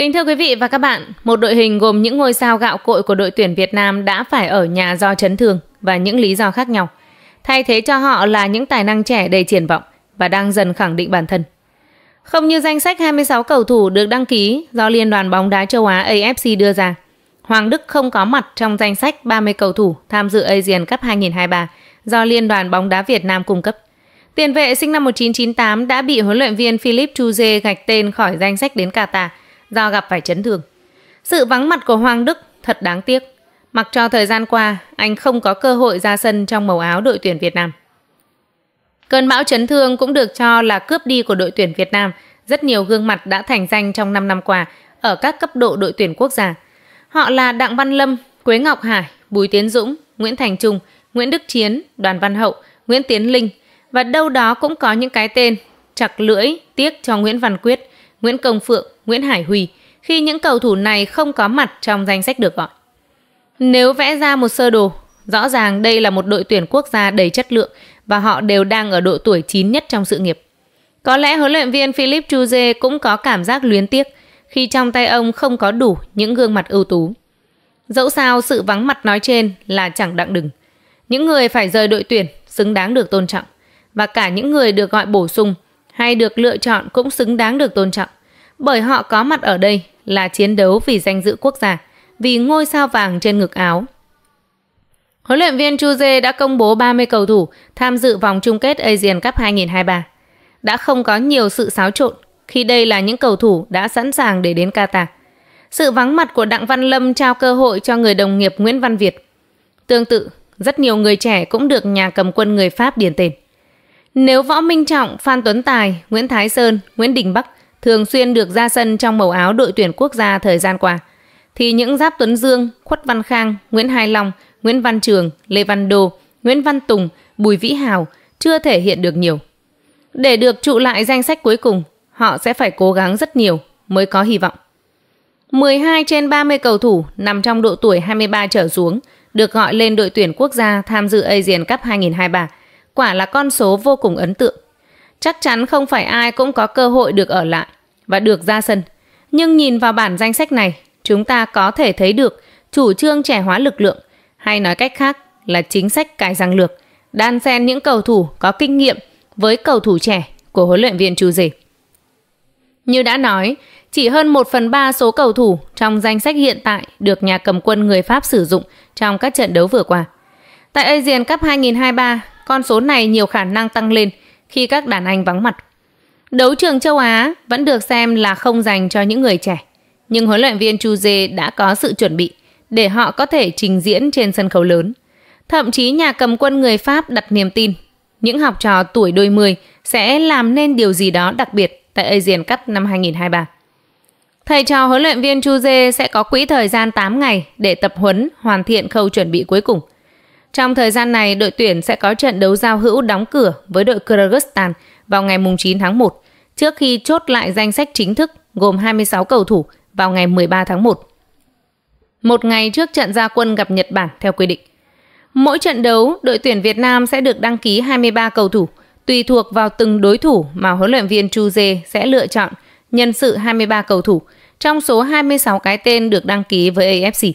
Kính thưa quý vị và các bạn, một đội hình gồm những ngôi sao gạo cội của đội tuyển Việt Nam đã phải ở nhà do chấn thương và những lý do khác nhau. Thay thế cho họ là những tài năng trẻ đầy triển vọng và đang dần khẳng định bản thân. Không như danh sách 26 cầu thủ được đăng ký do Liên đoàn bóng đá châu Á AFC đưa ra, Hoàng Đức không có mặt trong danh sách 30 cầu thủ tham dự Asian Cup 2023 do Liên đoàn bóng đá Việt Nam cung cấp. Tiền vệ sinh năm 1998 đã bị huấn luyện viên Philip Chuze gạch tên khỏi danh sách đến Qatar – do gặp phải chấn thương. Sự vắng mặt của Hoàng Đức thật đáng tiếc. Mặc cho thời gian qua, anh không có cơ hội ra sân trong màu áo đội tuyển Việt Nam. Cơn bão chấn thương cũng được cho là cướp đi của đội tuyển Việt Nam. Rất nhiều gương mặt đã thành danh trong 5 năm qua ở các cấp độ đội tuyển quốc gia. Họ là Đặng Văn Lâm, Quế Ngọc Hải, Bùi Tiến Dũng, Nguyễn Thành Trung, Nguyễn Đức Chiến, Đoàn Văn Hậu, Nguyễn Tiến Linh và đâu đó cũng có những cái tên chặt lưỡi tiếc cho Nguyễn Văn Quyết. Nguyễn Công Phượng, Nguyễn Hải Huy khi những cầu thủ này không có mặt trong danh sách được gọi. Nếu vẽ ra một sơ đồ, rõ ràng đây là một đội tuyển quốc gia đầy chất lượng và họ đều đang ở độ tuổi chín nhất trong sự nghiệp. Có lẽ huấn luyện viên Philip Chuze cũng có cảm giác luyến tiếc khi trong tay ông không có đủ những gương mặt ưu tú. Dẫu sao sự vắng mặt nói trên là chẳng đặng đừng. Những người phải rời đội tuyển xứng đáng được tôn trọng và cả những người được gọi bổ sung hay được lựa chọn cũng xứng đáng được tôn trọng, bởi họ có mặt ở đây là chiến đấu vì danh dự quốc gia, vì ngôi sao vàng trên ngực áo. Huấn luyện viên Chu Jie đã công bố 30 cầu thủ tham dự vòng chung kết Asian Cup 2023. Đã không có nhiều sự xáo trộn khi đây là những cầu thủ đã sẵn sàng để đến Qatar. Sự vắng mặt của Đặng Văn Lâm trao cơ hội cho người đồng nghiệp Nguyễn Văn Việt. Tương tự, rất nhiều người trẻ cũng được nhà cầm quân người Pháp điển tên. Nếu Võ Minh Trọng, Phan Tuấn Tài, Nguyễn Thái Sơn, Nguyễn Đình Bắc thường xuyên được ra sân trong màu áo đội tuyển quốc gia thời gian qua, thì những giáp Tuấn Dương, Khuất Văn Khang, Nguyễn Hai Long, Nguyễn Văn Trường, Lê Văn Đô, Nguyễn Văn Tùng, Bùi Vĩ Hào chưa thể hiện được nhiều. Để được trụ lại danh sách cuối cùng, họ sẽ phải cố gắng rất nhiều mới có hy vọng. 12 trên 30 cầu thủ nằm trong độ tuổi 23 trở xuống được gọi lên đội tuyển quốc gia tham dự Asian Cup 2023 quả là con số vô cùng ấn tượng. Chắc chắn không phải ai cũng có cơ hội được ở lại và được ra sân. Nhưng nhìn vào bản danh sách này, chúng ta có thể thấy được chủ trương trẻ hóa lực lượng, hay nói cách khác là chính sách cải răng lược, đan xen những cầu thủ có kinh nghiệm với cầu thủ trẻ của huấn luyện viên Chu Dề. Như đã nói, chỉ hơn 1 phần 3 số cầu thủ trong danh sách hiện tại được nhà cầm quân người Pháp sử dụng trong các trận đấu vừa qua. Tại Asian Cup 2023, con số này nhiều khả năng tăng lên khi các đàn anh vắng mặt. Đấu trường châu Á vẫn được xem là không dành cho những người trẻ, nhưng huấn luyện viên Chu Dê đã có sự chuẩn bị để họ có thể trình diễn trên sân khấu lớn. Thậm chí nhà cầm quân người Pháp đặt niềm tin những học trò tuổi đôi mươi sẽ làm nên điều gì đó đặc biệt tại Asian Cup năm 2023. Thầy trò huấn luyện viên Chu Dê sẽ có quỹ thời gian 8 ngày để tập huấn, hoàn thiện khâu chuẩn bị cuối cùng – trong thời gian này, đội tuyển sẽ có trận đấu giao hữu đóng cửa với đội Kyrgyzstan vào ngày 9 tháng 1, trước khi chốt lại danh sách chính thức gồm 26 cầu thủ vào ngày 13 tháng 1. Một ngày trước trận gia quân gặp Nhật Bản theo quy định. Mỗi trận đấu, đội tuyển Việt Nam sẽ được đăng ký 23 cầu thủ, tùy thuộc vào từng đối thủ mà huấn luyện viên Chu Dê sẽ lựa chọn nhân sự 23 cầu thủ trong số 26 cái tên được đăng ký với AFC.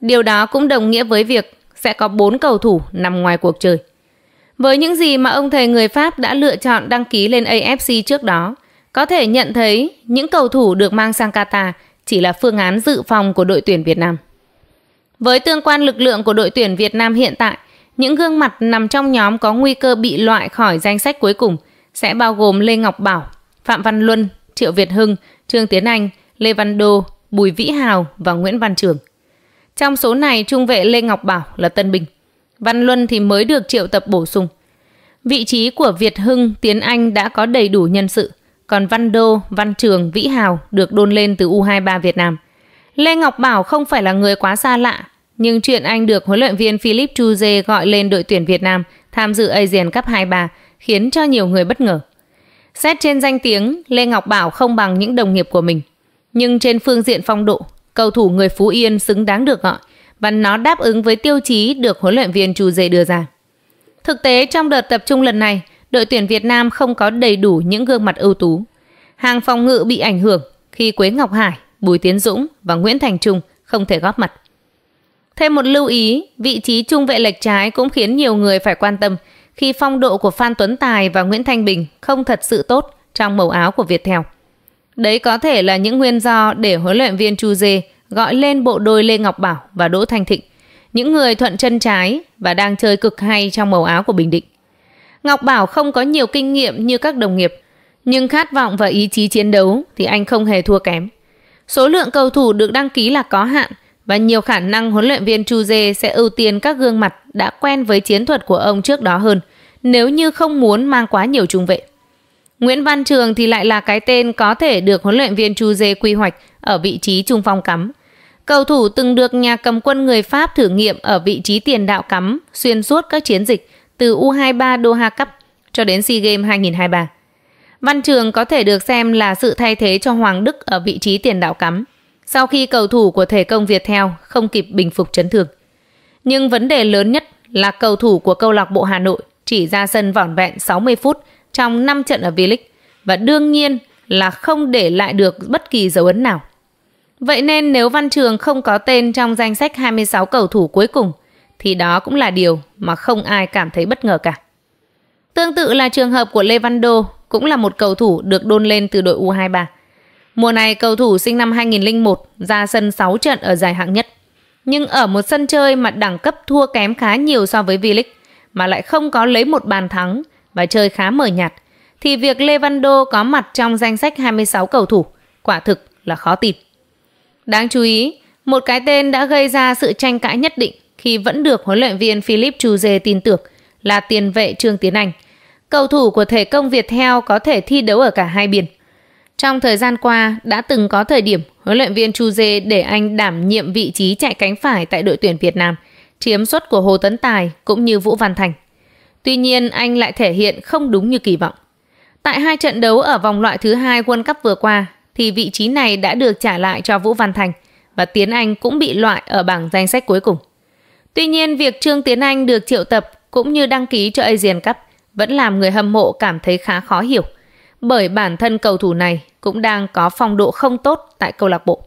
Điều đó cũng đồng nghĩa với việc sẽ có 4 cầu thủ nằm ngoài cuộc chơi. Với những gì mà ông thầy người Pháp đã lựa chọn đăng ký lên AFC trước đó, có thể nhận thấy những cầu thủ được mang sang Qatar chỉ là phương án dự phòng của đội tuyển Việt Nam. Với tương quan lực lượng của đội tuyển Việt Nam hiện tại, những gương mặt nằm trong nhóm có nguy cơ bị loại khỏi danh sách cuối cùng sẽ bao gồm Lê Ngọc Bảo, Phạm Văn Luân, Triệu Việt Hưng, Trương Tiến Anh, Lê Văn Đô, Bùi Vĩ Hào và Nguyễn Văn Trường. Trong số này, trung vệ Lê Ngọc Bảo là tân binh. Văn Luân thì mới được triệu tập bổ sung. Vị trí của Việt Hưng, Tiến Anh đã có đầy đủ nhân sự, còn Văn Đô, Văn Trường, Vĩ Hào được đôn lên từ U23 Việt Nam. Lê Ngọc Bảo không phải là người quá xa lạ, nhưng chuyện anh được huấn luyện viên Philip Chuze gọi lên đội tuyển Việt Nam tham dự Asian Cup 23 khiến cho nhiều người bất ngờ. Xét trên danh tiếng, Lê Ngọc Bảo không bằng những đồng nghiệp của mình. Nhưng trên phương diện phong độ, Cầu thủ người Phú Yên xứng đáng được gọi và nó đáp ứng với tiêu chí được huấn luyện viên Chu Dê đưa ra. Thực tế trong đợt tập trung lần này, đội tuyển Việt Nam không có đầy đủ những gương mặt ưu tú. Hàng phòng ngự bị ảnh hưởng khi Quế Ngọc Hải, Bùi Tiến Dũng và Nguyễn Thành Trung không thể góp mặt. Thêm một lưu ý, vị trí trung vệ lệch trái cũng khiến nhiều người phải quan tâm khi phong độ của Phan Tuấn Tài và Nguyễn Thanh Bình không thật sự tốt trong màu áo của Việt theo. Đấy có thể là những nguyên do để huấn luyện viên Chu Dê gọi lên bộ đôi Lê Ngọc Bảo và Đỗ Thanh Thịnh, những người thuận chân trái và đang chơi cực hay trong màu áo của Bình Định. Ngọc Bảo không có nhiều kinh nghiệm như các đồng nghiệp, nhưng khát vọng và ý chí chiến đấu thì anh không hề thua kém. Số lượng cầu thủ được đăng ký là có hạn và nhiều khả năng huấn luyện viên Chu Dê sẽ ưu tiên các gương mặt đã quen với chiến thuật của ông trước đó hơn nếu như không muốn mang quá nhiều trung vệ. Nguyễn Văn Trường thì lại là cái tên có thể được huấn luyện viên Chu Dê quy hoạch ở vị trí trung phong cắm. Cầu thủ từng được nhà cầm quân người Pháp thử nghiệm ở vị trí tiền đạo cắm xuyên suốt các chiến dịch từ U23 Doha Cup cho đến SEA Games 2023. Văn Trường có thể được xem là sự thay thế cho Hoàng Đức ở vị trí tiền đạo cắm sau khi cầu thủ của thể công Việt theo không kịp bình phục chấn thương. Nhưng vấn đề lớn nhất là cầu thủ của câu lạc bộ Hà Nội chỉ ra sân vỏn vẹn 60 phút trong 5 trận ở V-League và đương nhiên là không để lại được bất kỳ dấu ấn nào. Vậy nên nếu Văn Trường không có tên trong danh sách 26 cầu thủ cuối cùng thì đó cũng là điều mà không ai cảm thấy bất ngờ cả. Tương tự là trường hợp của Lê Văn Đô cũng là một cầu thủ được đôn lên từ đội U23. Mùa này cầu thủ sinh năm 2001 ra sân 6 trận ở giải hạng nhất. Nhưng ở một sân chơi mà đẳng cấp thua kém khá nhiều so với V-League mà lại không có lấy một bàn thắng và chơi khá mờ nhạt, thì việc Lê Văn Đô có mặt trong danh sách 26 cầu thủ quả thực là khó tin. Đáng chú ý, một cái tên đã gây ra sự tranh cãi nhất định khi vẫn được huấn luyện viên Philip Chuze tin tưởng là tiền vệ Trương Tiến Anh. Cầu thủ của thể công Việt theo có thể thi đấu ở cả hai biên. Trong thời gian qua, đã từng có thời điểm huấn luyện viên Chuze để anh đảm nhiệm vị trí chạy cánh phải tại đội tuyển Việt Nam, chiếm suất của Hồ Tấn Tài cũng như Vũ Văn Thành. Tuy nhiên, anh lại thể hiện không đúng như kỳ vọng. Tại hai trận đấu ở vòng loại thứ hai World Cup vừa qua, thì vị trí này đã được trả lại cho Vũ Văn Thành và Tiến Anh cũng bị loại ở bảng danh sách cuối cùng. Tuy nhiên, việc Trương Tiến Anh được triệu tập cũng như đăng ký cho Asian Cup vẫn làm người hâm mộ cảm thấy khá khó hiểu, bởi bản thân cầu thủ này cũng đang có phong độ không tốt tại câu lạc bộ.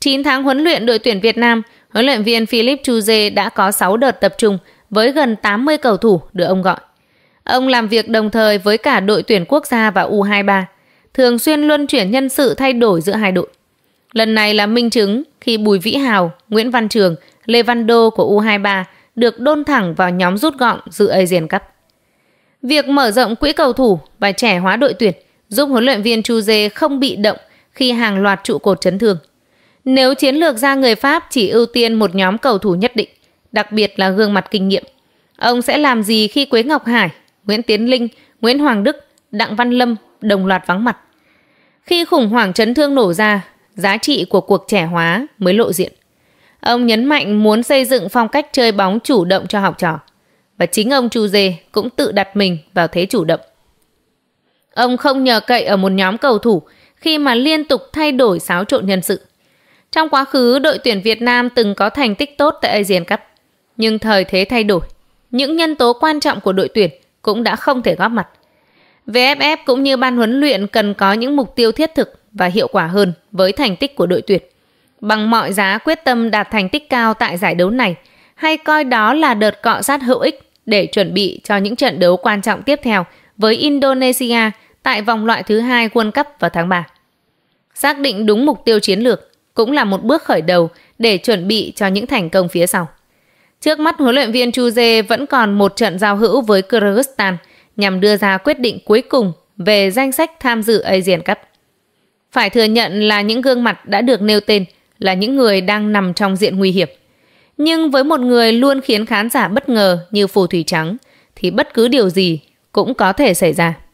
9 tháng huấn luyện đội tuyển Việt Nam, huấn luyện viên Philip Chuze đã có 6 đợt tập trung với gần 80 cầu thủ được ông gọi. Ông làm việc đồng thời với cả đội tuyển quốc gia và U23, thường xuyên luân chuyển nhân sự thay đổi giữa hai đội. Lần này là minh chứng khi Bùi Vĩ Hào, Nguyễn Văn Trường, Lê Văn Đô của U23 được đôn thẳng vào nhóm rút gọn dự Asian Cup. Việc mở rộng quỹ cầu thủ và trẻ hóa đội tuyển giúp huấn luyện viên Chu Dê không bị động khi hàng loạt trụ cột chấn thương. Nếu chiến lược ra người Pháp chỉ ưu tiên một nhóm cầu thủ nhất định, đặc biệt là gương mặt kinh nghiệm. Ông sẽ làm gì khi Quế Ngọc Hải, Nguyễn Tiến Linh, Nguyễn Hoàng Đức, Đặng Văn Lâm đồng loạt vắng mặt? Khi khủng hoảng chấn thương nổ ra, giá trị của cuộc trẻ hóa mới lộ diện. Ông nhấn mạnh muốn xây dựng phong cách chơi bóng chủ động cho học trò. Và chính ông Chu Dê cũng tự đặt mình vào thế chủ động. Ông không nhờ cậy ở một nhóm cầu thủ khi mà liên tục thay đổi xáo trộn nhân sự. Trong quá khứ, đội tuyển Việt Nam từng có thành tích tốt tại Asian Cup. Nhưng thời thế thay đổi, những nhân tố quan trọng của đội tuyển cũng đã không thể góp mặt. VFF cũng như ban huấn luyện cần có những mục tiêu thiết thực và hiệu quả hơn với thành tích của đội tuyển. Bằng mọi giá quyết tâm đạt thành tích cao tại giải đấu này, hay coi đó là đợt cọ sát hữu ích để chuẩn bị cho những trận đấu quan trọng tiếp theo với Indonesia tại vòng loại thứ hai World Cup vào tháng 3. Xác định đúng mục tiêu chiến lược cũng là một bước khởi đầu để chuẩn bị cho những thành công phía sau. Trước mắt huấn luyện viên Chu Dê vẫn còn một trận giao hữu với Kyrgyzstan nhằm đưa ra quyết định cuối cùng về danh sách tham dự Asian Cup. Phải thừa nhận là những gương mặt đã được nêu tên là những người đang nằm trong diện nguy hiểm. Nhưng với một người luôn khiến khán giả bất ngờ như phù thủy trắng thì bất cứ điều gì cũng có thể xảy ra.